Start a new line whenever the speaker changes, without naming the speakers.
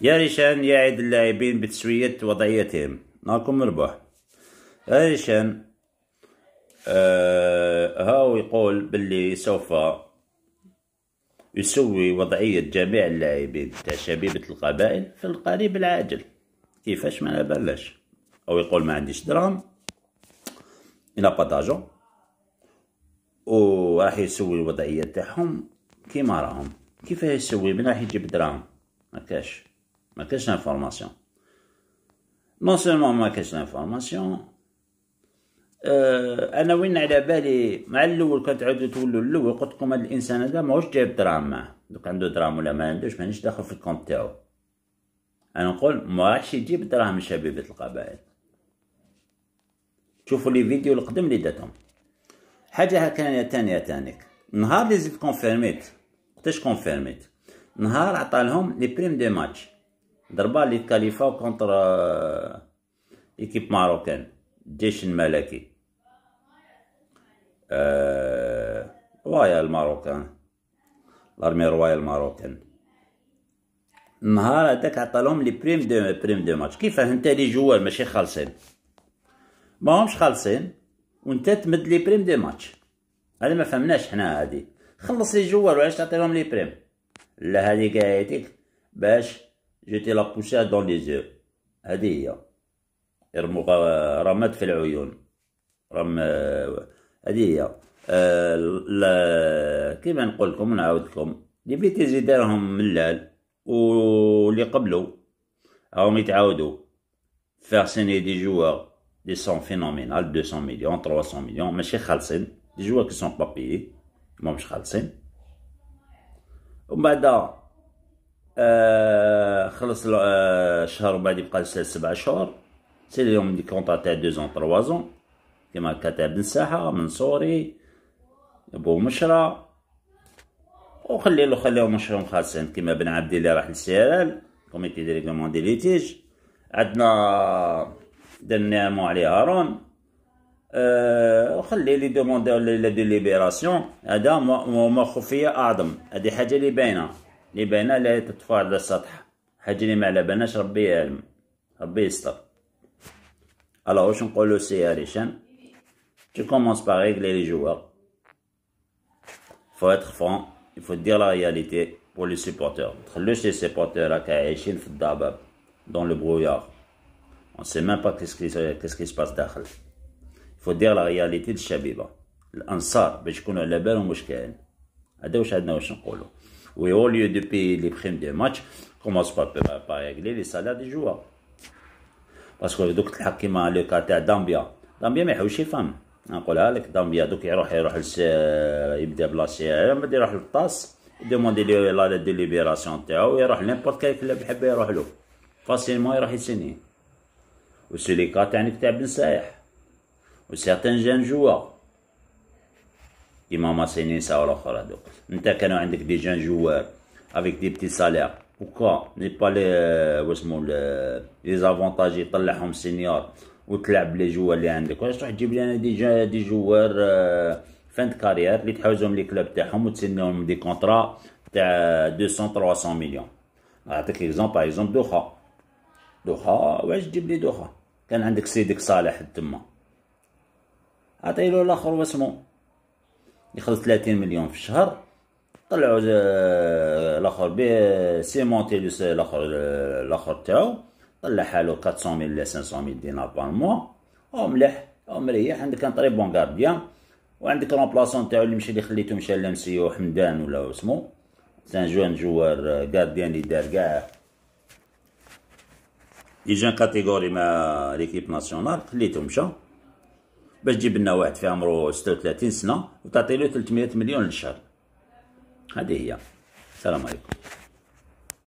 يا ريشان يعد اللاعبين بتسوية وضعيتهم ناكم مربح ريشان آه هاو يقول باللي سوف يسوي وضعية جميع اللاعبين تاع شبيبة القبائل في القريب العاجل كيفاش ما بلاش أو يقول ما عنديش الى باتاجو و راح يسوي الوضعية تاعهم كيما راهم كيفاش يسوي من راح يجيب دراهم مكاش ما كاينش انفورماسيون نون سولمون ما كاينش انفورماسيون اه انا وين على بالي مع الاول كنت عاودت تولوا الاول قلت لكم هذا الانسان هذا ماهوش جايب دراهم معاه دوك عنده دراهم ولا ما عندوش مانيش داخل في الكونت تاعو انا نقول ما راحش يجيب دراهم من شبيبه القبائل شوفوا لي فيديو القدم اللي داتهم حاجه هكا ثانيه ثانيك نهار لي زيد كونفيرميت وقتاش كونفيرميت نهار عطالهم لي بريم دي ماتش ضربه اللي تكاليفا كونتر ايكيب ماروكان الجيش الملكي آه رويال ماروكان لارمي رويال ماروكان النهار هذاك لهم لي بريم دو بريم دو ماتش كيفاه انت لي جوال ماشي خالصين ما همش خالصين وانت تمد لي بريم دو ماتش هذا ما فهمناش حنا هادي خلص لي جوال وعلاش تعطيهم لي بريم لا هادي قايتك باش جيتي لابوشي دون لي زو هادي هي ارموها رماد في العيون رم هادي هي ال... آه، كيما نقول لكم نعاود لكم لي فيتيزي دارهم ملال لي قبلو راهم يتعاودوا فيغ سيني دي جوار دي سون فينومينال 200 مليون 300 مليون ماشي خالصين دي جوار كي سون بابيي هما خالصين ومن بعد خلص الشهر شهر بعد يبقى سبع شهور سي اليوم دي كونطا تاع دو زون تروا زون كيما هكا تاع بن ساحة منصوري بو مشرى وخلي له خليهم مشرهم خاصين كيما بن عبدي اللي راح للسيرال كوميتي دي ريغلومون دي ليتيج عندنا درنا عليه هارون أه وخلي لي دوموند لا دي ليبراسيون هذا مخفيه اعظم هذه حاجه اللي باينه لبنا لا تطفى على السطح حاجة اللي ما على بالناش ربي يعلم ربي يستر الا واش نقولو سي اليشان tu commences par régler les joueurs faut être franc il faut dire la réalité pour les supporters تخلوش les supporters راك عايشين في الضباب dans le brouillard on sait même pas qu'est-ce qui qu'est-ce qui se passe داخل faut dire la réalité de Chabiba الانصار باش يكونوا على بالهم واش كاين هذا واش عندنا واش نقولوا Oui, au lieu de payer les primes des matchs, commence par, par, par régler les salaires des joueurs. باسكو دوك تلحق كيما لو كا تاع دامبيا دامبيا ما يحوش يفهم نقولها لك دامبيا دوك يروح يروح يبدا بلاصي بعد يروح للطاس يدوموندي لي لا ديليبيراسيون تاعو يروح نيمبورت كاي كلاب يحب يروح له فاسيلمون يروح يسني وسي لي كا تاع تاع بن سايح وسيرتان جان جوار ماسيني سينيسا ولا هادوك انت كان عندك دي جان جوار افيك دي بتي سالير وكا ني با لي واسمو لي زافونتاج يطلعهم سينيور وتلعب لي جوار اللي عندك واش تروح تجيب لي انا دي جان دي جوار فانت كارير اللي تحوزهم لي كلوب تاعهم وتسنيهم دي كونترا تاع 200 300 مليون نعطيك اكزومبل باغ اكزومبل دوخا دوخا واش تجيب لي دوخا كان عندك سيدك صالح تما عطيلو الاخر واسمو يخلص 30 مليون في الشهر طلعوا الاخر بيه سيمونتي الاخر الاخر تاعو طلع حالو 400 ولا 500 دينار بار موا او مليح او مريح عندك ان طري بون غارديان وعندك رومبلاسون تاعو اللي مشى اللي خليته مشى لامسيو حمدان ولا اسمو سان جوان جوار غارديان اللي دار كاع لي جون كاتيجوري مع ليكيب ناسيونال خليته مشى باش تجيب لنا واحد في عمره 36 سنه وتعطي له 300 مليون للشهر هذه هي السلام عليكم